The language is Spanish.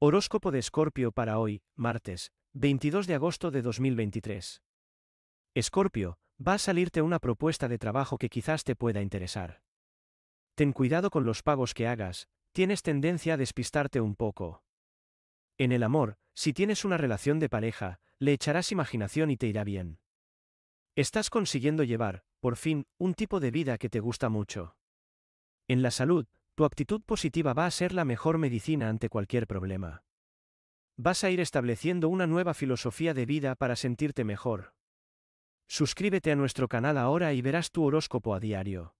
Horóscopo de Escorpio para hoy, martes, 22 de agosto de 2023. Escorpio, va a salirte una propuesta de trabajo que quizás te pueda interesar. Ten cuidado con los pagos que hagas, tienes tendencia a despistarte un poco. En el amor, si tienes una relación de pareja, le echarás imaginación y te irá bien. Estás consiguiendo llevar, por fin, un tipo de vida que te gusta mucho. En la salud, tu actitud positiva va a ser la mejor medicina ante cualquier problema. Vas a ir estableciendo una nueva filosofía de vida para sentirte mejor. Suscríbete a nuestro canal ahora y verás tu horóscopo a diario.